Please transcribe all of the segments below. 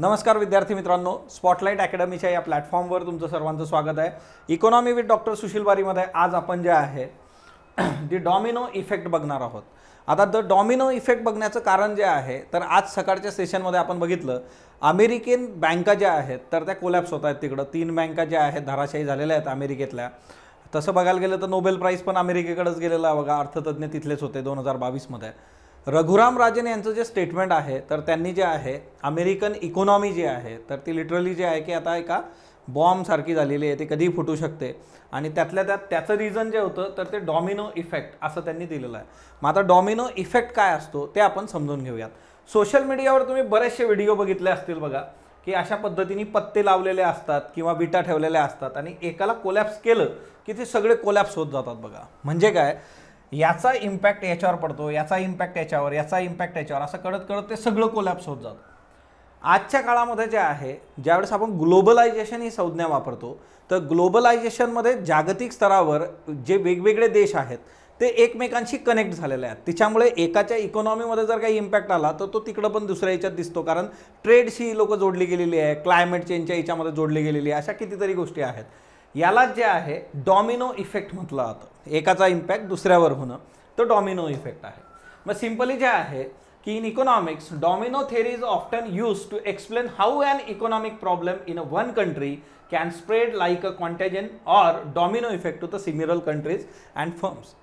नमस्कार विद्यार्थी मित्रांनो स्पॉटलाईट अकॅडमीच्या या प्लॅटफॉर्मवर तुमचं सर्वांचं स्वागत आहे इकॉनॉमी विथ डॉक्टर सुशील बारीमध्ये आज आपण जे आहे दी डॉमिनो इफेक्ट बघणार आहोत आता द डॉमिनो इफेक्ट बघण्याचं कारण जे आहे तर आज सकाळच्या सेशनमध्ये आपण बघितलं अमेरिकन बँका ज्या आहेत तर त्या कोलॅप्स होत आहेत तिकडं तीन बँका ज्या आहेत धाराशाही झालेल्या आहेत अमेरिकेतल्या तसं बघायला गेलं तर नोबेल प्राईज पण अमेरिकेकडेच गेलेला बघा अर्थतज्ञ तिथलेच होते दोन हजार बावीसमध्ये रघुराम राजन यांचं जे स्टेटमेंट आहे तर त्यांनी जे आहे अमेरिकन इकॉनॉमी जी आहे तर ती लिटरली जी आहे की आता एका बॉम्बसारखी झालेली आहे ती कधीही फुटू शकते आणि त्यातल्या त्यात त्याचं रिझन जे होतं तर ते डॉमिनो इफेक्ट असं त्यांनी दिलेलं आहे मग आता डॉमिनो इफेक्ट काय असतो ते आपण समजून घेऊयात सोशल मीडियावर तुम्ही बरेचसे व्हिडिओ बघितले असतील बघा की अशा पद्धतीने पत्ते लावलेले असतात किंवा विटा ठेवलेल्या असतात आणि एकाला कोलॅप्स केलं की ते सगळे कोलॅप्स होत जातात बघा म्हणजे काय याचा इम्पॅक्ट याच्यावर पडतो याचा इम्पॅक्ट याच्यावर याचा इम्पॅक्ट याच्यावर असं कळत कळत ते सगळं कोलॅप्स होत जातं आजच्या काळामध्ये जे आहे ज्यावेळेस आपण ग्लोबलायझेशन ही संज्ञा वापरतो तर ग्लोबलायझेशनमध्ये जागतिक स्तरावर जे वेगवेगळे देश आहेत ते एकमेकांशी कनेक्ट झालेले आहेत तिच्यामुळे एकाच्या इकॉनॉमीमध्ये जर काही इम्पॅक्ट आला तर तो तिकडं पण दुसऱ्या याच्यात दिसतो कारण ट्रेडशी लोकं जोडली गेलेली आहे क्लायमेट चेंजच्या याच्यामध्ये जोडली गेलेली आहे अशा कितीतरी गोष्टी आहेत याला जे आहे डॉमिनो इफेक्ट म्हटलं जातं एकाचा इम्पॅक्ट दुसऱ्यावर होणं तो डॉमिनो इफेक्ट आहे मग सिम्पली जे आहे की in economics domino theory is often use to explain how an economic problem in a one country can spread like a contagion or domino effect to the similar countries and firms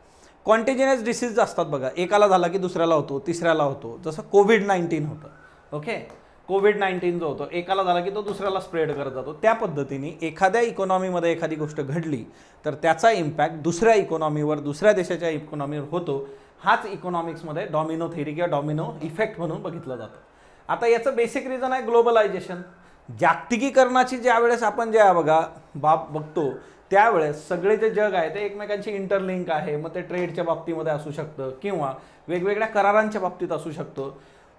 contagious disease असतात बघा एकाला झाला की दुसऱ्याला होतो तिसऱ्याला होतो जसं कोविड नाईन्टीन होतं ओके कोविड नाईन्टीन जो होतो एकाला झाला की तो दुसऱ्याला स्प्रेड करत जातो त्या पद्धतीने एखाद्या इकॉनॉमीमध्ये एखादी गोष्ट घडली तर त्याचा इम्पॅक्ट दुसऱ्या इकॉनॉमीवर दुसऱ्या देशाच्या इकॉनॉमीवर होतो हाच इकॉनॉमिक्समध्ये डॉमिनो थेरी किंवा डॉमिनो इफेक्ट म्हणून बघितलं जातं आता याचं बेसिक रिझन आहे ग्लोबलायझेशन जागतिकीकरणाची ज्या वेळेस आपण जे बघा बाब बघतो त्यावेळेस सगळे जे जग आहे ते एकमेकांची इंटरलिंक आहे मग ते ट्रेडच्या बाबतीमध्ये असू शकतं किंवा वेगवेगळ्या करारांच्या बाबतीत असू शकतं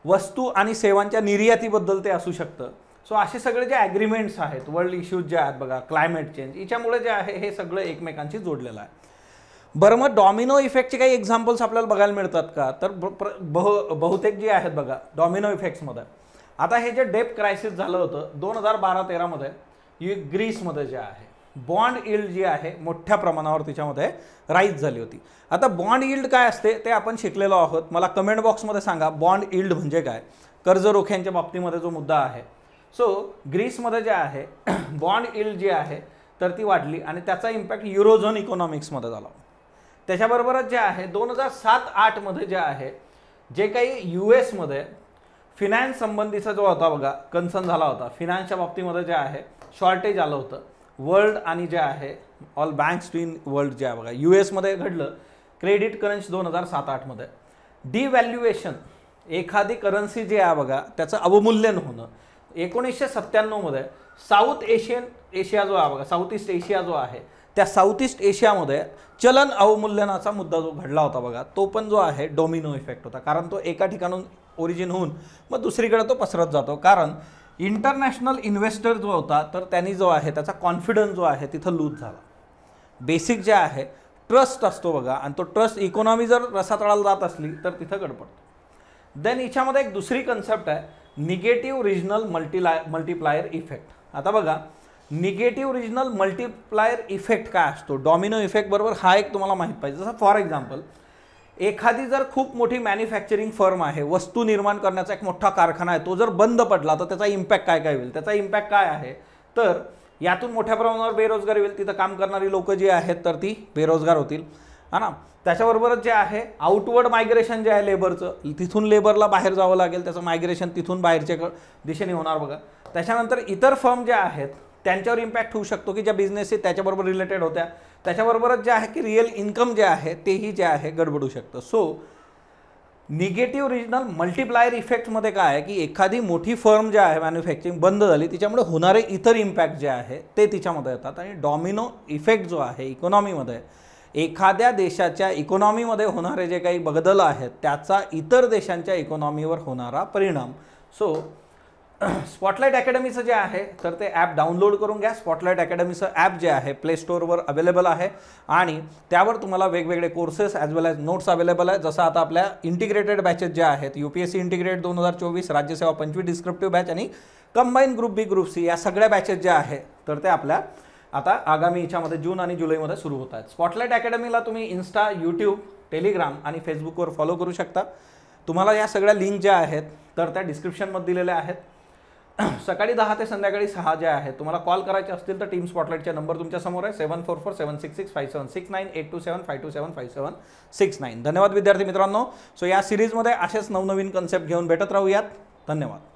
वस्तू आणि सेवांच्या निर्यातीबद्दल ते असू शकतं सो असे सगळे जे ॲग्रीमेंट्स आहेत वर्ल्ड इश्यूज जे आहेत बघा क्लायमेट चेंज याच्यामुळे जे आहे हे सगळं एकमेकांशी जोडलेलं आहे बरं मग डॉमिनो इफेक्टचे काही एक्झाम्पल्स आपल्याला बघायला मिळतात का तर बह बहुतेक जे आहेत बघा डॉमिनो इफेक्ट्समध्ये आता हे जे डेप क्रायसिस झालं होतं दोन हजार बारा तेरामध्ये ही ग्रीसमध्ये जे आहे बॉन्ड इल्ड जी आहे मोठ्या प्रमाणावर तिच्यामध्ये राईज झाली होती आता बॉन्ड इल्ड काय असते ते आपण शिकलेलो आहोत मला कमेंट बॉक्समध्ये सांगा बॉन्ड इल्ड म्हणजे काय कर्ज रोख्यांच्या बाबतीमध्ये जो मुद्दा आहे सो ग्रीसमध्ये जे आहे बॉन्ड इल्ड जी आहे तर ती वाढली आणि त्याचा इम्पॅक्ट युरोझोन इकॉनॉमिक्समध्ये झाला त्याच्याबरोबरच जे आहे दोन हजार सात आठमध्ये जे आहे जे काही यू एसमध्ये फिनॅन्स संबंधीचा जो होता बघा कन्सर्न झाला होता फिनान्सच्या बाबतीमध्ये जे आहे शॉर्टेज आलं होतं वर्ल्ड आणि जे आहे ऑल बँक्स टू वर्ल्ड जे आहे बघा यू एसमध्ये घडलं क्रेडिट करन्सी दोन हजार सात आठमध्ये डिव्हॅल्युएशन एखादी करन्सी जी आहे बघा त्याचं अवमूल्यन होणं एकोणीसशे सत्त्याण्णवमध्ये साऊथ एशियन एशिया जो आहे बघा साऊथ ईस्ट एशिया जो आहे त्या साऊथ ईस्ट एशियामध्ये चलन अवमूल्यनाचा मुद्दा जो घडला होता बघा तो पण जो आहे डोमिनो इफेक्ट होता कारण तो एका ठिकाणून ओरिजिन होऊन मग दुसरीकडे तो पसरत जातो कारण इंटरनॅशनल इन्व्हेस्टर जो होता तर त्यांनी जो आहे त्याचा कॉन्फिडन्स जो आहे तिथं लूज झाला बेसिक जे आहे ट्रस्ट असतो बघा आणि तो ट्रस्ट इकॉनॉमी जर रसातळाला जात असली तर तिथं गडपडतो देन याच्यामध्ये एक दुसरी कन्सेप्ट आहे negative regional multiply multiplier effect आता बघा निगेटिव्ह रिजनल मल्टिप्लायर इफेक्ट काय असतो डॉमिनो इफेक्ट बरोबर हा एक तुम्हाला माहीत पाहिजे जसं फॉर एक्झाम्पल एखादी जर खूप मोठी मॅन्युफॅक्चरिंग फर्म आहे वस्तू निर्माण करण्याचा एक मोठा कारखाना आहे तो जर बंद पडला तर त्याचा इम्पॅक्ट काय काय होईल त्याचा इम्पॅक्ट काय आहे तर यातून मोठ्या प्रमाणावर बेरोजगारी होईल तिथं काम करणारी लोकं जी आहेत तर ती बेरोजगार होतील हा ना त्याच्याबरोबरच जे आहे आउटवर्ड मायग्रेशन जे आहे लेबरचं तिथून लेबरला बाहेर जावं लागेल त्याचं मायग्रेशन तिथून बाहेरच्या दिशेने होणार बघा त्याच्यानंतर इतर फर्म जे आहेत त्यांच्यावर इम्पॅक्ट होऊ शकतो की ज्या बिझनेस आहेत त्याच्याबरोबर रिलेटेड होत्या त्याच्याबरोबरच जे आहे की रिअल इन्कम जे आहे तेही जे आहे गडबडू शकतं सो निगेटिव्ह रिजनल मल्टिप्लायर इफेक्टमध्ये काय आहे की एखादी मोठी फर्म जे आहे मॅन्युफॅक्चरिंग बंद झाली तिच्यामुळे होणारे इतर इम्पॅक्ट जे आहे ते तिच्यामध्ये येतात आणि डॉमिनो इफेक्ट जो आहे इकॉनॉमीमध्ये एखाद्या देशाच्या इकॉनॉमीमध्ये होणारे जे काही बदल आहेत त्याचा इतर देशांच्या इकॉनॉमीवर होणारा परिणाम सो स्पॉटलाईट अकॅडमीचं जे आहे तर ते ॲप डाउनलोड करून घ्या स्पॉटलाईट अकॅडमीचं ॲप जे आहे प्ले स्टोअरवर अवेलेबल आहे आणि त्यावर तुम्हाला वेगवेगळे courses as well as notes available आहेत जसं आता आपल्या इंटिग्रेटेड बॅचेस जे आहेत U P S C integrate दोन हजार चोवीस राज्यसेवा पंचवीस डिस्क्रिप्टिव्ह बॅच आणि combine group B group C या सगळ्या बॅचेस ज्या आहे तर ते आपल्या आता आगामी याच्यामध्ये जून आणि जुलैमध्ये सुरू होत आहेत स्पॉटलाईट अकॅडमीला तुम्ही इन्स्टा यूट्यूब टेलिग्राम आणि फेसबुकवर फॉलो करू शकता तुम्हाला या सगळ्या लिंक ज्या आहेत तर त्या डिस्क्रिप्शनमध्ये दिलेल्या आहेत सकाळी दहा ते संध्याकाळी सहा जे आहे तुम्हाला कॉल करायचे असतील तर टीम स्पॉटलाईटच्या नंबर तुमच्यासमोर आहे seven four four seven six six five seven six nine eight two seven five two seven five seven six nine धन्यवाद विद्यार्थी मित्रांनो सो या सिरीजमध्ये असेच नवनवीन कन्सेप्ट घेऊन भेटत राहूयात धन्यवाद